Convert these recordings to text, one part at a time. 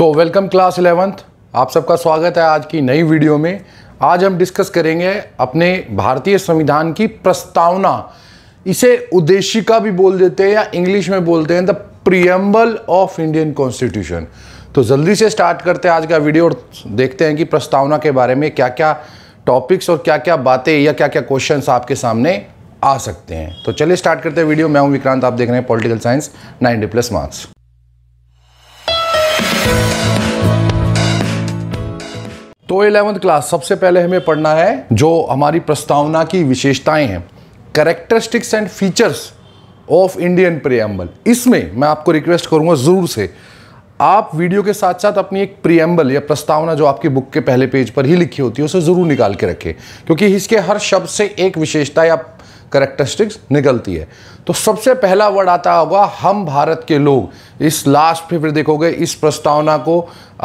तो welcome class eleventh आप सबका स्वागत है आज की नई वीडियो में आज हम डिस्कस करेंगे अपने भारतीय संविधान की प्रस्तावना इसे उद्देशिका भी बोल देते हैं या इंग्लिश में बोलते हैं the preamble of Indian constitution तो जल्दी से स्टार्ट करते हैं आज का वीडियो और देखते हैं कि प्रस्तावना के बारे में क्या क्या टॉपिक्स और क्या क्या बातें या क्या क्या क्वेश्चन आपके सामने आ सकते हैं तो चलिए स्टार्ट करते हैं वीडियो मैं हूं विक्रांत आप देख रहे हैं पॉलिटिकल साइंस 90 प्लस मार्क्स तो एलेवंथ क्लास सबसे पहले हमें पढ़ना है जो हमारी प्रस्तावना की विशेषताएं हैं characteristics and features of Indian preamble इसमें मैं आपको रिक्वेस्ट करूंगा ज़रूर से आप वीडियो के साथ साथ अपनी एक प्रियम्बल या प्रस्तावना जो आपकी बुक के पहले पेज पर ही लिखी होती है उसे ज़रूर निकाल के रखें क्योंकि इसके हर शब्द से एक विशेषता या करेक्टरिस्टिक्स निकलती है तो सबसे पहला वर्ड आता होगा हम भारत के लोग इस लास्ट पे फिर देखोगे इस प्रस्तावना को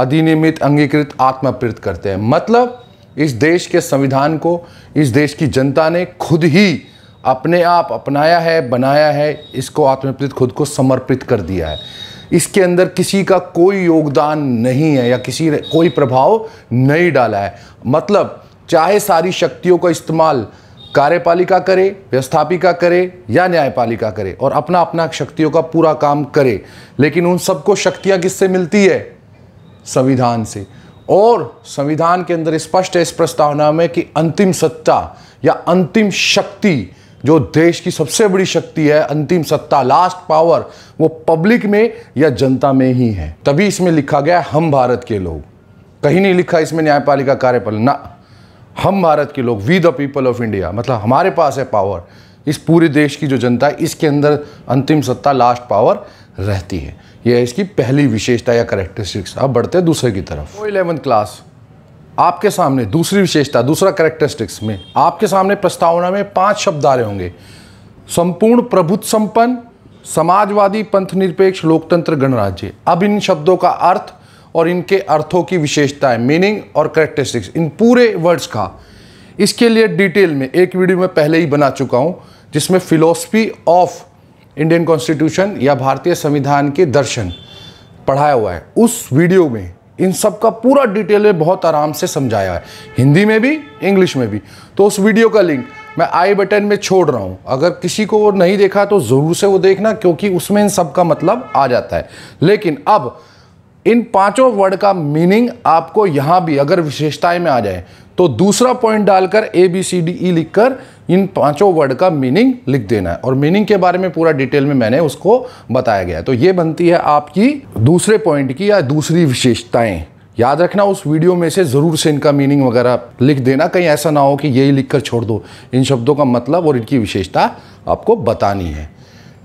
अधिनियमित अंगीकृत आत्मप्रित करते हैं मतलब इस देश के संविधान को इस देश की जनता ने खुद ही अपने आप अपनाया है बनाया है इसको आत्मप्रीत खुद को समर्पित कर दिया है इसके अंदर किसी का कोई योगदान नहीं है या किसी ने कोई प्रभाव नहीं डाला है मतलब चाहे सारी शक्तियों का इस्तेमाल कार्यपालिका करे व्यवस्थापिका करे या न्यायपालिका करे और अपना अपना शक्तियों का पूरा काम करे लेकिन उन सबको शक्तियाँ किससे मिलती है संविधान से और संविधान के अंदर स्पष्ट है इस प्रस्तावना में कि अंतिम सत्ता या अंतिम शक्ति जो देश की सबसे बड़ी शक्ति है अंतिम सत्ता लास्ट पावर वो पब्लिक में या जनता में ही है तभी इसमें लिखा गया हम भारत के लोग कहीं नहीं लिखा इसमें न्यायपालिका कार्यपालिका ना हम भारत के लोग we the people of India मतलब हमारे पास है पावर इस पूरे देश की जो जनता है इसके अंदर अंतिम सत्ता लास्ट पावर रहती है यह इसकी पहली विशेषता या करेक्टरिस्टिक्स अब बढ़ते हैं दूसरे की तरफ इलेवंथ क्लास आपके सामने दूसरी विशेषता दूसरा करेक्टरिस्टिक्स में आपके सामने प्रस्तावना में पांच शब्द आ रहे होंगे संपूर्ण प्रभुत्व संपन्न समाजवादी पंथ निरपेक्ष लोकतंत्र गणराज्य अब इन शब्दों का अर्थ और इनके अर्थों की विशेषताएं मीनिंग और करेक्टरिस्टिक्स इन पूरे वर्ड्स का इसके लिए डिटेल में एक वीडियो में पहले ही बना चुका हूँ जिसमें फिलोसफी ऑफ इंडियन कॉन्स्टिट्यूशन या भारतीय संविधान के दर्शन पढ़ाया हुआ है उस वीडियो में इन सब का पूरा डिटेल में बहुत आराम से समझाया है हिंदी में भी इंग्लिश में भी तो उस वीडियो का लिंक मैं आई बटन में छोड़ रहा हूँ अगर किसी को वो नहीं देखा तो ज़रूर से वो देखना क्योंकि उसमें इन सब का मतलब आ जाता है लेकिन अब इन पांचों वर्ड का मीनिंग आपको यहां भी अगर विशेषताएं में आ जाए तो दूसरा पॉइंट डालकर A B C D E लिखकर इन पांचों वर्ड का मीनिंग लिख देना है और मीनिंग के बारे में पूरा डिटेल में मैंने उसको बताया गया है तो ये बनती है आपकी दूसरे पॉइंट की या दूसरी विशेषताएं याद रखना उस वीडियो में से ज़रूर से इनका मीनिंग वगैरह लिख देना कहीं ऐसा ना हो कि यही लिख कर छोड़ दो इन शब्दों का मतलब और इनकी विशेषता आपको बतानी है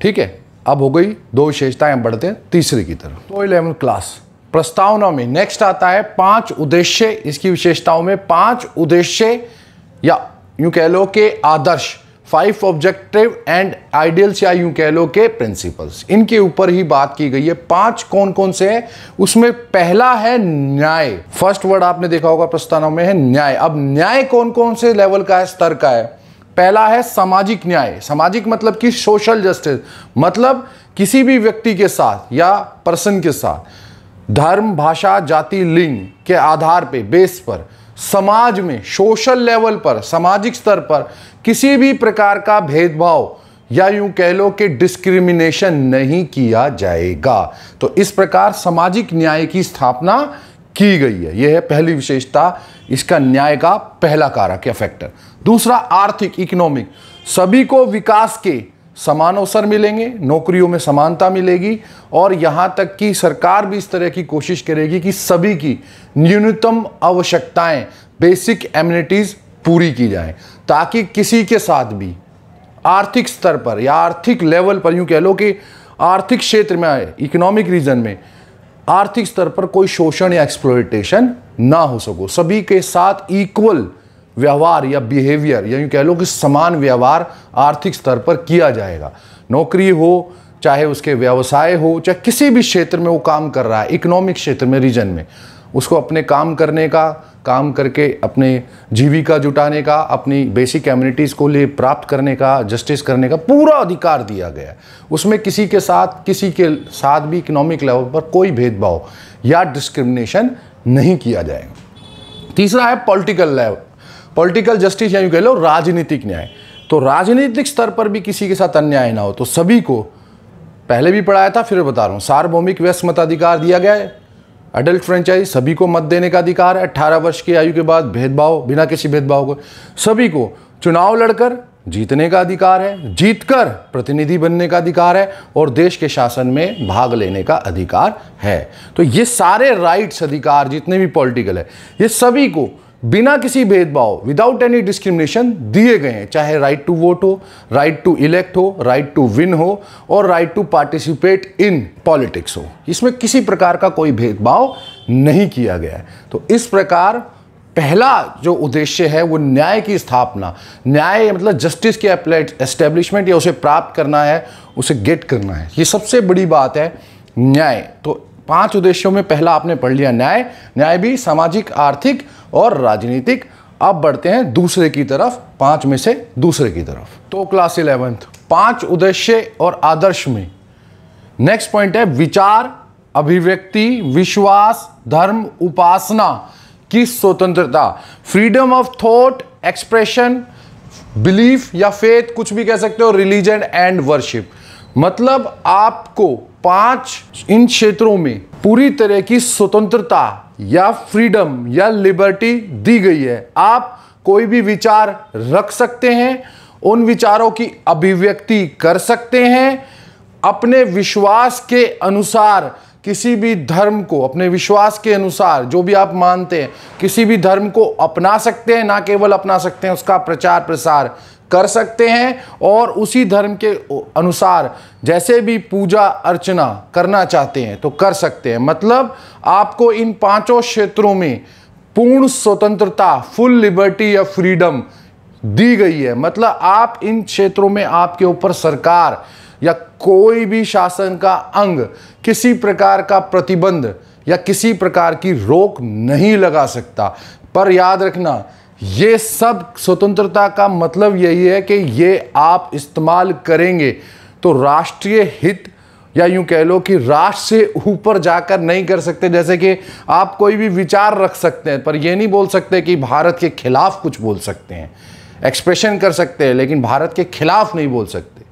ठीक है अब हो गई दो विशेषताएं बढ़ते हैं तीसरे की तरफ तो इलेवन क्लास प्रस्तावना में नेक्स्ट आता है पांच उद्देश्य इसकी विशेषताओं में पांच उद्देश्य या यूं कह लो के आदर्श फाइव ऑब्जेक्टिव एंड आइडियल्स या यूं कह लो के प्रिंसिपल्स इनके ऊपर ही बात की गई है पांच कौन कौन से हैं उसमें पहला है न्याय फर्स्ट वर्ड आपने देखा होगा प्रस्तावना में है न्याय अब न्याय कौन कौन से लेवल का है स्तर का है पहला है सामाजिक न्याय सामाजिक मतलब कि सोशल जस्टिस मतलब किसी भी व्यक्ति के साथ या पर्सन के साथ धर्म भाषा जाति लिंग के आधार पे बेस पर समाज में सोशल लेवल पर सामाजिक स्तर पर किसी भी प्रकार का भेदभाव या यूं कह लो कि डिस्क्रिमिनेशन नहीं किया जाएगा तो इस प्रकार सामाजिक न्याय की स्थापना की गई है यह है पहली विशेषता इसका न्याय का पहला कारक या फैक्टर दूसरा आर्थिक इकोनॉमिक सभी को विकास के समान अवसर मिलेंगे नौकरियों में समानता मिलेगी और यहाँ तक कि सरकार भी इस तरह की कोशिश करेगी कि सभी की न्यूनतम आवश्यकताएं बेसिक एम्यूनिटीज़ पूरी की जाएं ताकि किसी के साथ भी आर्थिक स्तर पर या आर्थिक लेवल पर यूँ कह लो कि आर्थिक क्षेत्र में आए इकोनॉमिक रीजन में आर्थिक स्तर पर कोई शोषण या एक्सप्लोइटेशन ना हो सको सभी के साथ इक्वल व्यवहार या बिहेवियर या यूँ कह लो कि समान व्यवहार आर्थिक स्तर पर किया जाएगा नौकरी हो चाहे उसके व्यवसाय हो चाहे किसी भी क्षेत्र में वो काम कर रहा है इकोनॉमिक क्षेत्र में रीजन में उसको अपने काम करने का काम करके अपने जीविका जुटाने का अपनी बेसिक कम्युनिटीज़ को लिए प्राप्त करने का जस्टिस करने का पूरा अधिकार दिया गया है उसमें किसी के साथ किसी के साथ भी इकोनॉमिक लेवल पर कोई भेदभाव या डिस्क्रिमिनेशन नहीं किया जाएगा तीसरा है पॉलिटिकल लेवल पॉलिटिकल जस्टिस या यूँ कह लो राजनीतिक न्याय तो राजनीतिक स्तर पर भी किसी के साथ अन्याय ना हो तो सभी को पहले भी पढ़ाया था फिर बता रहा हूँ सार्वभौमिक व्यस्त मताधिकार दिया गया है अडल्ट फ्रेंचाइज सभी को मत देने का अधिकार है अट्ठारह वर्ष की आयु के बाद भेदभाव बिना किसी भेदभाव को सभी को चुनाव लड़कर जीतने का अधिकार है जीतकर प्रतिनिधि बनने का अधिकार है और देश के शासन में भाग लेने का अधिकार है तो ये सारे राइट्स अधिकार जितने भी पॉलिटिकल है ये सभी को बिना किसी भेदभाव विदाउट एनी डिस्क्रिमिनेशन दिए गए हैं चाहे राइट टू वोट हो राइट टू इलेक्ट हो राइट टू विन हो और right to participate in politics हो इसमें किसी प्रकार का कोई भेदभाव नहीं किया गया है तो इस प्रकार पहला जो उद्देश्य है वो न्याय की स्थापना न्याय मतलब जस्टिस के एस्टेब्लिशमेंट या उसे प्राप्त करना है उसे गेट करना है ये सबसे बड़ी बात है न्याय तो पांच उद्देश्यों में पहला आपने पढ़ लिया न्याय न्याय भी सामाजिक आर्थिक और राजनीतिक अब बढ़ते हैं दूसरे की तरफ पांच में से दूसरे की तरफ तो क्लास इलेवेंथ पांच उद्देश्य और आदर्श में नेक्स्ट पॉइंट है विचार अभिव्यक्ति विश्वास धर्म उपासना की स्वतंत्रता freedom of thought expression belief या फेथ कुछ भी कह सकते हो रिलीजन एंड वर्शिप मतलब आपको पांच इन क्षेत्रों में पूरी तरह की स्वतंत्रता या फ्रीडम या लिबर्टी दी गई है आप कोई भी विचार रख सकते हैं उन विचारों की अभिव्यक्ति कर सकते हैं अपने विश्वास के अनुसार किसी भी धर्म को अपने विश्वास के अनुसार जो भी आप मानते हैं किसी भी धर्म को अपना सकते हैं ना केवल अपना सकते हैं उसका प्रचार प्रसार कर सकते हैं और उसी धर्म के अनुसार जैसे भी पूजा अर्चना करना चाहते हैं तो कर सकते हैं मतलब आपको इन पांचों क्षेत्रों में पूर्ण स्वतंत्रता फुल लिबर्टी या फ्रीडम दी गई है मतलब आप इन क्षेत्रों में आपके ऊपर सरकार या कोई भी शासन का अंग किसी प्रकार का प्रतिबंध या किसी प्रकार की रोक नहीं लगा सकता पर याद रखना ये सब स्वतंत्रता का मतलब यही है कि ये आप इस्तेमाल करेंगे तो राष्ट्रीय हित या यूं कह लो कि राष्ट्र से ऊपर जाकर नहीं कर सकते जैसे कि आप कोई भी विचार रख सकते हैं पर यह नहीं बोल सकते कि भारत के खिलाफ कुछ बोल सकते हैं एक्सप्रेशन कर सकते हैं लेकिन भारत के खिलाफ नहीं बोल सकते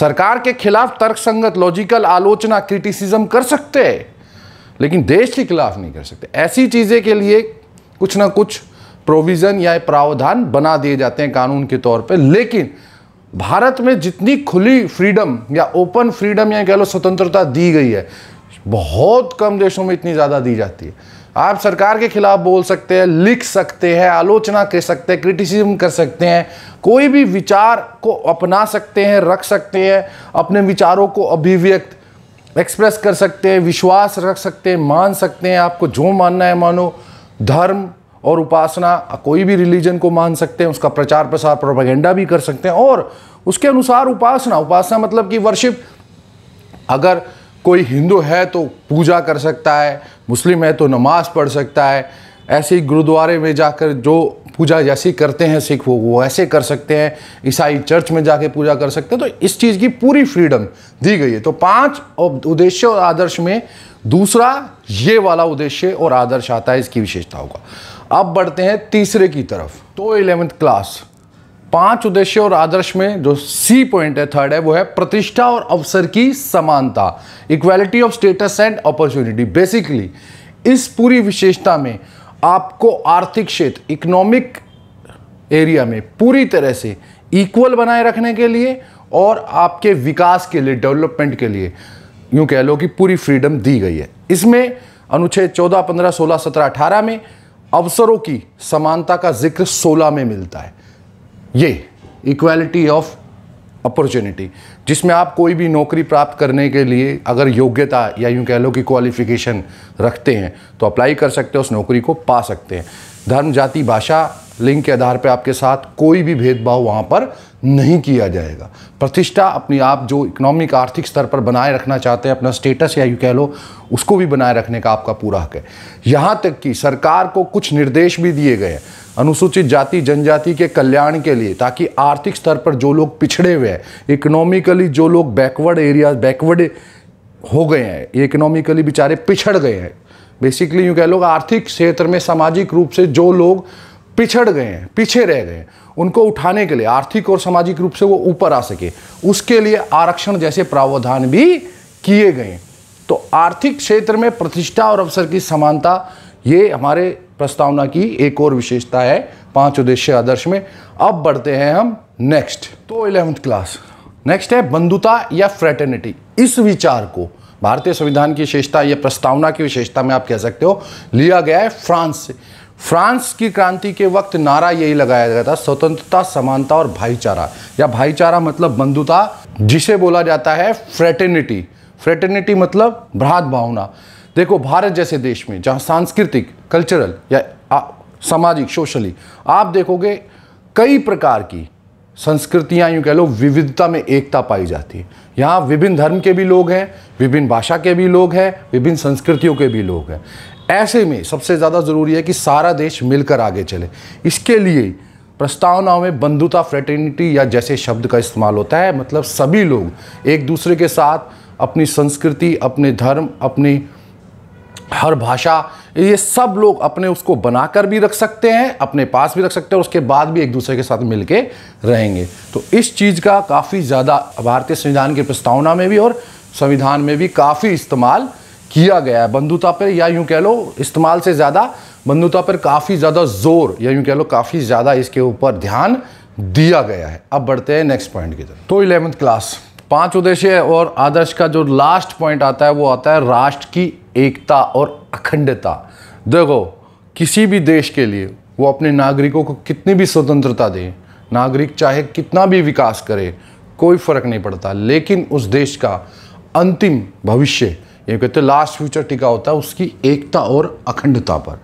सरकार के खिलाफ तर्कसंगत लॉजिकल आलोचना क्रिटिसिज्म कर सकते हैं लेकिन देश के खिलाफ नहीं कर सकते ऐसी चीज़ें के लिए कुछ ना कुछ प्रोविज़न या प्रावधान बना दिए जाते हैं कानून के तौर पर लेकिन भारत में जितनी खुली फ्रीडम या ओपन फ्रीडम या कह लो स्वतंत्रता दी गई है बहुत कम देशों में इतनी ज़्यादा दी जाती है आप सरकार के खिलाफ बोल सकते हैं लिख सकते हैं आलोचना कर सकते हैं क्रिटिसिज्म कर सकते हैं कोई भी विचार को अपना सकते हैं रख सकते हैं अपने विचारों को अभिव्यक्त एक्सप्रेस कर सकते हैं विश्वास रख सकते हैं मान सकते हैं आपको जो मानना है मानो धर्म और उपासना कोई भी रिलीजन को मान सकते हैं उसका प्रचार प्रसार प्रोपागेंडा भी कर सकते हैं और उसके अनुसार उपासना उपासना मतलब कि वर्शिप अगर कोई हिंदू है तो पूजा कर सकता है मुस्लिम है तो नमाज पढ़ सकता है ऐसे ही गुरुद्वारे में जाकर जो पूजा जैसी करते हैं सिख वो वो ऐसे कर सकते हैं ईसाई चर्च में जाके पूजा कर सकते हैं तो इस चीज़ की पूरी फ्रीडम दी गई है तो पांच उद्देश्य और आदर्श में दूसरा ये वाला उद्देश्य और आदर्श आता है इसकी विशेषता होगा अब बढ़ते हैं तीसरे की तरफ तो इलेवेंथ क्लास पांच उद्देश्य और आदर्श में जो सी पॉइंट है थर्ड है वो है प्रतिष्ठा और अवसर की समानता equality of status and opportunity basically इस पूरी विशेषता में आपको आर्थिक क्षेत्र इकोनॉमिक एरिया में पूरी तरह से इक्वल बनाए रखने के लिए और आपके विकास के लिए डेवलपमेंट के लिए यूं कह लो कि पूरी फ्रीडम दी गई है इसमें अनुच्छेद 14, 15, 16, 17, 18 में अवसरों की समानता का जिक्र 16 में मिलता है ये इक्वालिटी ऑफ अपॉर्चुनिटी जिसमें आप कोई भी नौकरी प्राप्त करने के लिए अगर योग्यता या यूँ कह लो कि क्वालिफिकेशन रखते हैं तो अप्लाई कर सकते हैं उस नौकरी को पा सकते हैं धर्म जाति भाषा लिंग के आधार पर आपके साथ कोई भी भेदभाव वहाँ पर नहीं किया जाएगा प्रतिष्ठा अपनी आप जो इकोनॉमिक आर्थिक स्तर पर बनाए रखना चाहते हैं अपना स्टेटस या यू कह लो उसको भी बनाए रखने का आपका पूरा हक है यहाँ तक कि सरकार को कुछ निर्देश भी दिए गए हैं अनुसूचित जाति जनजाति के कल्याण के लिए ताकि आर्थिक स्तर पर जो लोग पिछड़े हुए हैं इकोनॉमिकली जो लोग बैकवर्ड एरिया बैकवर्ड हो गए हैं ये इकोनॉमिकली बेचारे पिछड़ गए हैं बेसिकली यूँ कह लोग आर्थिक क्षेत्र में सामाजिक रूप से जो लोग पिछड़ गए हैं पीछे रह गए हैं उनको उठाने के लिए आर्थिक और सामाजिक रूप से वो ऊपर आ सके उसके लिए आरक्षण जैसे प्रावधान भी किए गए तो आर्थिक क्षेत्र में प्रतिष्ठा और अवसर की समानता ये हमारे प्रस्तावना की एक और विशेषता है पांच उद्देश्य आदर्श में अब बढ़ते हैं हम नेक्स्ट तो इलेवंथ क्लास नेक्स्ट है बंधुता या फ्रेटर्निटी इस विचार को भारतीय संविधान की विशेषता या प्रस्तावना की विशेषता में आप कह सकते हो लिया गया है फ्रांस से फ्रांस की क्रांति के वक्त नारा यही लगाया गया था स्वतंत्रता समानता और भाईचारा या भाईचारा मतलब बंधुता जिसे बोला जाता है फ्रेटर्निटी फ्रेटर्निटी मतलब भ्रात भावना देखो भारत जैसे देश में जहाँ सांस्कृतिक कल्चरल या सामाजिक सोशली आप देखोगे कई प्रकार की संस्कृतियाँ यूँ कह लो विविधता में एकता पाई जाती है यहाँ विभिन्न धर्म के भी लोग हैं विभिन्न भाषा के भी लोग हैं विभिन्न संस्कृतियों के भी लोग हैं ऐसे में सबसे ज़्यादा ज़रूरी है कि सारा देश मिलकर आगे चले इसके लिए प्रस्तावनाओं में बंधुता फ्रेटर्निटी या जैसे शब्द का इस्तेमाल होता है मतलब सभी लोग एक दूसरे के साथ अपनी संस्कृति अपने धर्म अपनी हर भाषा ये सब लोग अपने उसको बनाकर भी रख सकते हैं अपने पास भी रख सकते हैं उसके बाद भी एक दूसरे के साथ मिलके रहेंगे तो इस चीज़ का काफ़ी ज़्यादा भारतीय संविधान की प्रस्तावना में भी और संविधान में भी काफ़ी इस्तेमाल किया गया है बंधुता पर या यूँ कह लो इस्तेमाल से ज़्यादा बंधुता पर काफ़ी ज़्यादा जोर या यूँ कह लो काफ़ी ज़्यादा इसके ऊपर ध्यान दिया गया है अब बढ़ते हैं नेक्स्ट पॉइंट की तरफ तो इलेवंथ क्लास पांच उद्देश्य और आदर्श का जो लास्ट पॉइंट आता है वो आता है राष्ट्र की एकता और अखंडता देखो किसी भी देश के लिए वो अपने नागरिकों को कितनी भी स्वतंत्रता दें नागरिक चाहे कितना भी विकास करे कोई फ़र्क नहीं पड़ता लेकिन उस देश का अंतिम भविष्य ये कहते लास्ट फ्यूचर टिका होता है उसकी एकता और अखंडता पर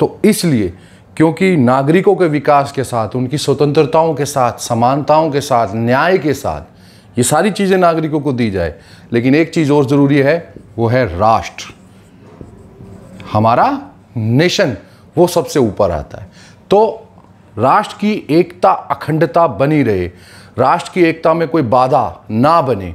तो इसलिए क्योंकि नागरिकों के विकास के साथ उनकी स्वतंत्रताओं के साथ समानताओं के साथ न्याय के साथ ये सारी चीज़ें नागरिकों को दी जाए लेकिन एक चीज़ और ज़रूरी है वो है राष्ट्र हमारा नेशन वो सबसे ऊपर आता है तो राष्ट्र की एकता अखंडता बनी रहे राष्ट्र की एकता में कोई बाधा ना बने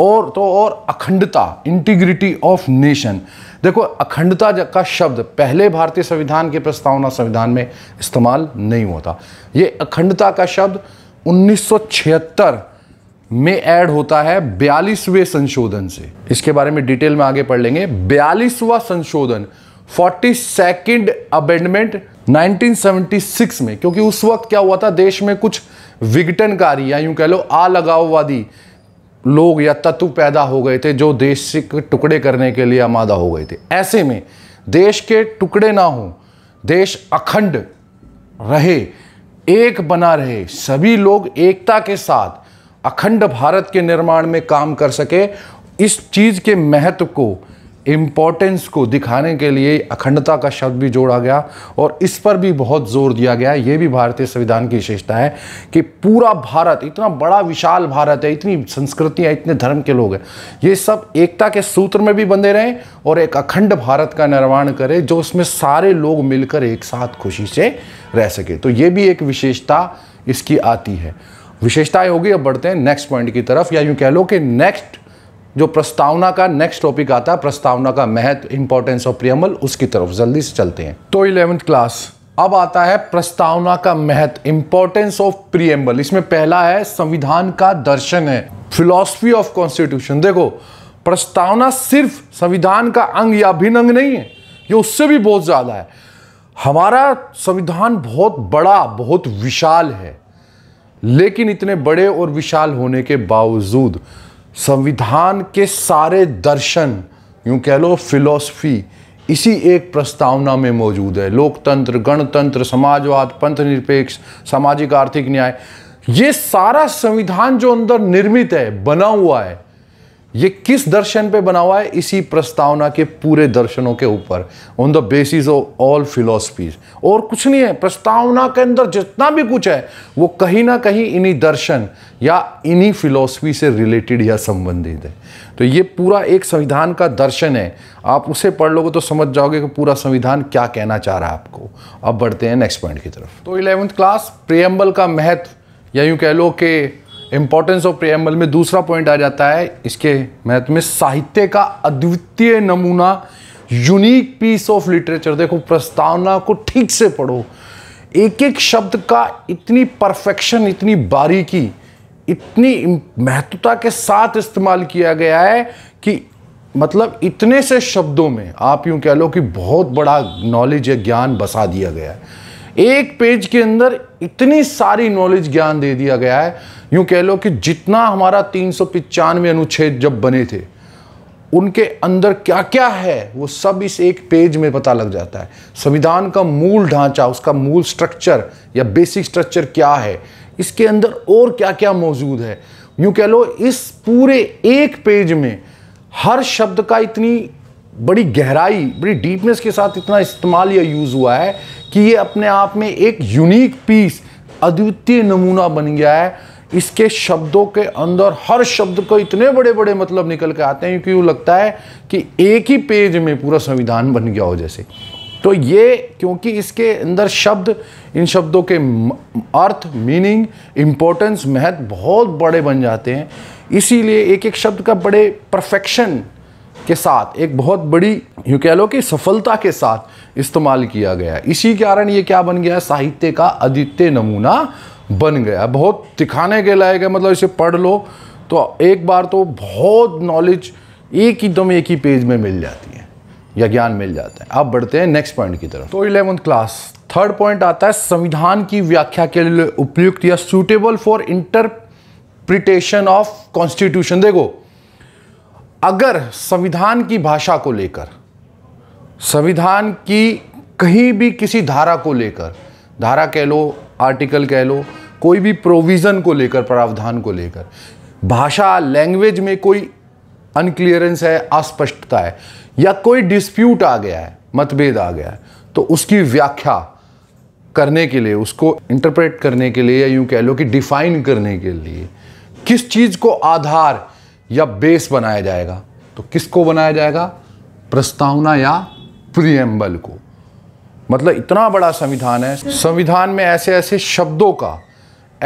और तो और अखंडता इंटीग्रिटी ऑफ नेशन देखो अखंडता का शब्द पहले भारतीय संविधान के प्रस्तावना संविधान में इस्तेमाल नहीं होता ये अखंडता का शब्द में ऐड होता है बयालीसवें संशोधन से इसके बारे में डिटेल में आगे पढ़ लेंगे बयालीसवा संशोधन फोर्टी सेकेंड अबेंडमेंट 1976 में क्योंकि उस वक्त क्या हुआ था देश में कुछ विघटनकारी या यूं कह लो आ लोग या तत्व पैदा हो गए थे जो देश के टुकड़े करने के लिए आमादा हो गए थे ऐसे में देश के टुकड़े ना हो देश अखंड रहे एक बना रहे सभी लोग एकता के साथ अखंड भारत के निर्माण में काम कर सके इस चीज़ के महत्व को इम्पॉर्टेंस को दिखाने के लिए अखंडता का शब्द भी जोड़ा गया और इस पर भी बहुत जोर दिया गया ये भी भारतीय संविधान की विशेषता है कि पूरा भारत इतना बड़ा विशाल भारत है इतनी संस्कृतियाँ इतने धर्म के लोग हैं ये सब एकता के सूत्र में भी बंधे रहें और एक अखंड भारत का निर्माण करें जो उसमें सारे लोग मिलकर एक साथ खुशी से रह सके तो ये भी एक विशेषता इसकी आती है विशेषताएं होगी अब बढ़ते हैं नेक्स्ट पॉइंट की तरफ या यूं कह लो कि नेक्स्ट जो प्रस्तावना का नेक्स्ट टॉपिक आता है प्रस्तावना का महत्व इंपॉर्टेंस ऑफ प्रियमल उसकी तरफ जल्दी से चलते हैं तो इलेवेंथ क्लास अब आता है प्रस्तावना का महत्व इंपॉर्टेंस ऑफ प्रियम्बल इसमें पहला है संविधान का दर्शन है फिलॉसफी ऑफ कॉन्स्टिट्यूशन देखो प्रस्तावना सिर्फ संविधान का अंग या अभिन अंग नहीं है ये उससे भी बहुत ज़्यादा है हमारा संविधान बहुत बड़ा बहुत विशाल है लेकिन इतने बड़े और विशाल होने के बावजूद संविधान के सारे दर्शन यूँ कह लो फिलॉसफी इसी एक प्रस्तावना में मौजूद है लोकतंत्र गणतंत्र समाजवाद पंथ निरपेक्ष सामाजिक आर्थिक न्याय ये सारा संविधान जो अंदर निर्मित है बना हुआ है ये किस दर्शन पे बना हुआ है इसी प्रस्तावना के पूरे दर्शनों के ऊपर on the basis of all philosophies और कुछ नहीं है प्रस्तावना के अंदर जितना भी कुछ है वो कहीं ना कहीं इन्हीं दर्शन या इन्हीं फिलोसफी से रिलेटेड या संबंधित है तो ये पूरा एक संविधान का दर्शन है आप उसे पढ़ लोगे तो समझ जाओगे कि पूरा संविधान क्या कहना चाह रहा है आपको अब बढ़ते हैं नेक्स्ट पॉइंट की तरफ तो इलेवंथ क्लास प्रियम्बल का महत्व या यूँ कह लो कि इंपॉर्टेंस ऑफ प्रियम्बल में दूसरा पॉइंट आ जाता है इसके महत्व में साहित्य का अद्वितीय नमूना यूनिक पीस ऑफ लिटरेचर देखो प्रस्तावना को ठीक से पढ़ो एक एक शब्द का इतनी परफेक्शन इतनी बारीकी इतनी महत्वता के साथ इस्तेमाल किया गया है कि मतलब इतने से शब्दों में आप यूं कह लो कि बहुत बड़ा नॉलेज या ज्ञान बसा दिया गया है एक पेज के अंदर इतनी सारी नॉलेज ज्ञान दे दिया गया है यूं कह लो कि जितना हमारा तीन अनुच्छेद जब बने थे उनके अंदर क्या क्या है वो सब इस एक पेज में पता लग जाता है संविधान का मूल ढांचा उसका मूल स्ट्रक्चर या बेसिक स्ट्रक्चर क्या है इसके अंदर और क्या क्या मौजूद है यूं कह लो इस पूरे एक पेज में हर शब्द का इतनी बड़ी गहराई बड़ी डीपनेस के साथ इतना इस्तेमाल या यूज़ हुआ है कि ये अपने आप में एक यूनिक पीस अद्वितीय नमूना बन गया है इसके शब्दों के अंदर हर शब्द को इतने बड़े बड़े मतलब निकल के आते हैं क्योंकि यूँ लगता है कि एक ही पेज में पूरा संविधान बन गया हो जैसे तो ये क्योंकि इसके अंदर शब्द इन शब्दों के अर्थ मीनिंग इम्पोर्टेंस महत्व बहुत बड़े बन जाते हैं इसीलिए एक एक शब्द का बड़े परफेक्शन के साथ एक बहुत बड़ी यूँ कह लो कि सफलता के साथ इस्तेमाल किया गया इसी कारण ये क्या बन गया साहित्य का अद्वितीय नमूना बन गया बहुत दिखाने के लायक है मतलब इसे पढ़ लो तो एक बार तो बहुत नॉलेज एक ही दम एक ही पेज में मिल जाती है या ज्ञान मिल जाता है अब बढ़ते हैं नेक्स्ट पॉइंट की तरफ तो इलेवंथ क्लास थर्ड पॉइंट आता है संविधान की व्याख्या के लिए उपयुक्त या suitable for interpretation of constitution देखो अगर संविधान की भाषा को लेकर संविधान की कहीं भी किसी धारा को लेकर धारा कह लो आर्टिकल कह लो कोई भी प्रोविज़न को लेकर प्रावधान को लेकर भाषा लैंग्वेज में कोई अनक्लियरेंस है अस्पष्टता है या कोई डिस्प्यूट आ गया है मतभेद आ गया है तो उसकी व्याख्या करने के लिए उसको इंटरप्रेट करने के लिए या यूँ कह लो कि डिफाइन करने के लिए किस चीज़ को आधार या बेस बनाया जाएगा तो किसको बनाया जाएगा प्रस्तावना या प्रियम्बल को मतलब इतना बड़ा संविधान है संविधान में ऐसे ऐसे शब्दों का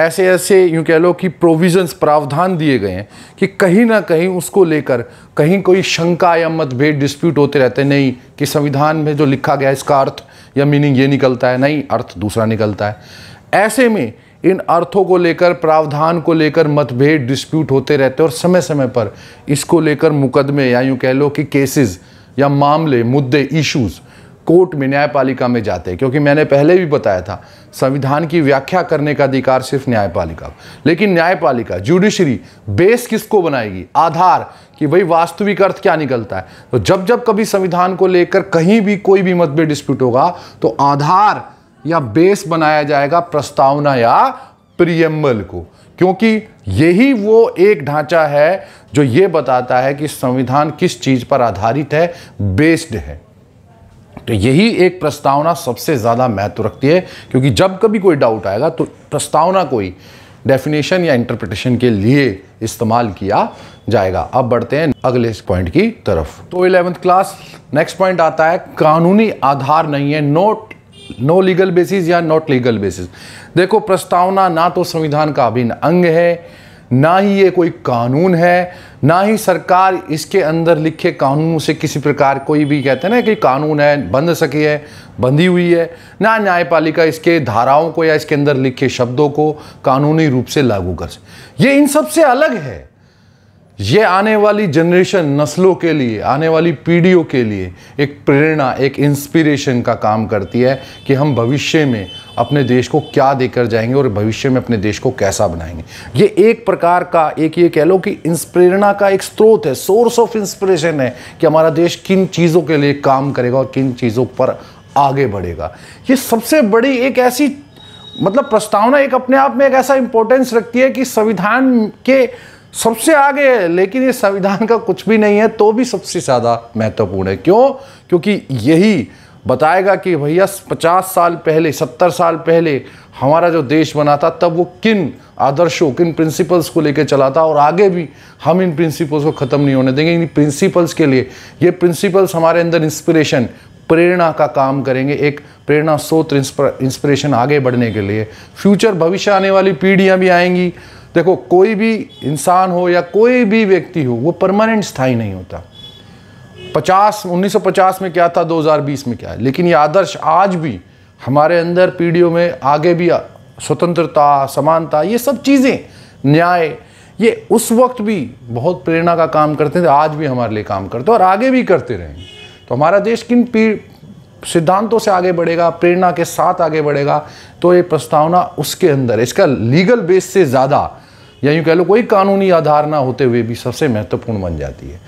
ऐसे ऐसे यूँ कह लो कि प्रोविजंस प्रावधान दिए गए हैं कि कहीं ना कहीं उसको लेकर कहीं कोई शंका या मतभेद डिस्प्यूट होते रहते हैं नहीं कि संविधान में जो लिखा गया है इसका अर्थ या मीनिंग ये निकलता है नहीं अर्थ दूसरा निकलता है ऐसे में इन अर्थों को लेकर प्रावधान को लेकर मतभेद डिस्प्यूट होते रहते और समय समय पर इसको लेकर मुकदमे या यूँ कह लो कि केसेस या मामले मुद्दे इश्यूज़ कोर्ट में न्यायपालिका में जाते हैं क्योंकि मैंने पहले भी बताया था संविधान की व्याख्या करने का अधिकार सिर्फ न्यायपालिका लेकिन न्यायपालिका जुडिशरी बेस किसको बनाएगी आधार कि वही वास्तविक अर्थ क्या निकलता है तो जब जब कभी संविधान को लेकर कहीं भी कोई भी मतभेद डिस्प्यूट होगा तो आधार या बेस बनाया जाएगा प्रस्तावना या प्रियम्बल को क्योंकि यही वो एक ढांचा है जो ये बताता है कि संविधान किस चीज़ पर आधारित है बेस्ड है तो यही एक प्रस्तावना सबसे ज़्यादा महत्व रखती है क्योंकि जब कभी कोई डाउट आएगा तो प्रस्तावना कोई डेफिनेशन या इंटरप्रिटेशन के लिए इस्तेमाल किया जाएगा अब बढ़ते हैं अगले पॉइंट की तरफ तो इलेवेंथ क्लास नेक्स्ट पॉइंट आता है कानूनी आधार नहीं है नोट नो लीगल बेसिस या नॉट लीगल बेसिस देखो प्रस्तावना ना तो संविधान का अभिन्न अंग है ना ही ये कोई कानून है ना ही सरकार इसके अंदर लिखे कानून से किसी प्रकार कोई भी कहते हैं ना कि कानून है बंध सकी है बंधी हुई है ना न्यायपालिका इसके धाराओं को या इसके अंदर लिखे शब्दों को कानूनी रूप से लागू कर सके ये इन सब से अलग है ये आने वाली जनरेशन नस्लों के लिए आने वाली पीढ़ियों के लिए एक प्रेरणा एक इंस्पिरेशन का काम करती है कि हम भविष्य में अपने देश को क्या देकर जाएंगे और भविष्य में अपने देश को कैसा बनाएंगे ये एक प्रकार का एक ये कह लो कि इंस्प्रेरणा का एक स्रोत है सोर्स ऑफ इंस्पिरेशन है कि हमारा देश किन चीज़ों के लिए काम करेगा और किन चीज़ों पर आगे बढ़ेगा ये सबसे बड़ी एक ऐसी मतलब प्रस्तावना एक अपने आप में एक ऐसा इंपॉर्टेंस रखती है कि संविधान के सबसे आगे है लेकिन ये संविधान का कुछ भी नहीं है तो भी सबसे ज़्यादा महत्वपूर्ण है क्यों क्योंकि यही बताएगा कि भैया पचास साल पहले सत्तर साल पहले हमारा जो देश बना था तब वो किन आदर्शों किन प्रिंसिपल्स को लेकर चला था और आगे भी हम इन प्रिंसिपल्स को ख़त्म नहीं होने देंगे इन प्रिंसिपल्स के लिए ये प्रिंसिपल्स हमारे अंदर इंस्पिरेशन प्रेरणा का काम करेंगे एक प्रेरणा स्रोत इंस्पिरेशन आगे बढ़ने के लिए फ्यूचर भविष्य आने वाली पीढ़ियाँ भी आएंगी देखो कोई भी इंसान हो या कोई भी व्यक्ति हो वो परमानेंट स्थाई नहीं होता 50 1950 में क्या था 2020 में क्या है लेकिन ये आदर्श आज भी हमारे अंदर पीढ़ियों में आगे भी स्वतंत्रता समानता ये सब चीज़ें न्याय ये उस वक्त भी बहुत प्रेरणा का काम करते थे आज भी हमारे लिए काम करते और आगे भी करते रहेंगे तो हमारा देश किन सिद्धांतों से आगे बढ़ेगा प्रेरणा के साथ आगे बढ़ेगा तो ये प्रस्तावना उसके अंदर इसका लीगल बेस से ज़्यादा या यूँ कह लो कोई कानूनी आधार ना होते हुए भी सबसे महत्वपूर्ण बन जाती है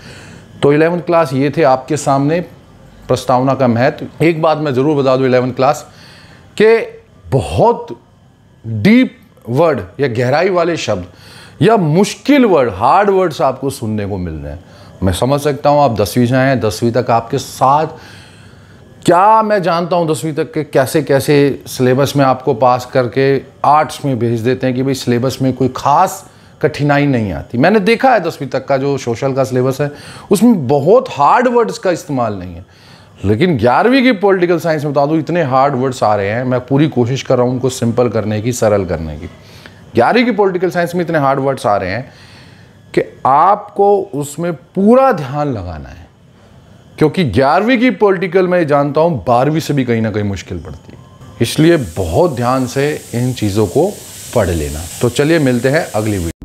तो इलेवंथ क्लास ये थे आपके सामने प्रस्तावना का महत्व एक बात मैं ज़रूर बता दूँ इलेवंथ क्लास के बहुत डीप वर्ड या गहराई वाले शब्द या मुश्किल वर्ड हार्ड वर्ड्स आपको सुनने को मिल रहे हैं मैं समझ सकता हूँ आप दसवीं से हैं दसवीं तक आपके साथ क्या मैं जानता हूँ दसवीं तक के कैसे कैसे सिलेबस में आपको पास करके आर्ट्स में भेज देते हैं कि भाई सिलेबस में कोई ख़ास कठिनाई नहीं आती मैंने देखा है दसवीं तक का जो सोशल का सिलेबस है उसमें बहुत हार्ड वर्ड्स का इस्तेमाल नहीं है लेकिन ग्यारहवीं की पॉलिटिकल साइंस में बता दूँ इतने हार्ड वर्ड्स आ रहे हैं मैं पूरी कोशिश कर रहा हूँ उनको सिंपल करने की सरल करने की ग्यारहवीं की पॉलिटिकल साइंस में इतने हार्ड वर्ड्स आ रहे हैं कि आपको उसमें पूरा ध्यान लगाना है क्योंकि ग्यारहवीं की पॉलिटिकल मैं जानता हूं बारहवीं से भी कहीं ना कहीं मुश्किल पड़ती है इसलिए बहुत ध्यान से इन चीज़ों को पढ़ लेना तो चलिए मिलते हैं अगली वीडियो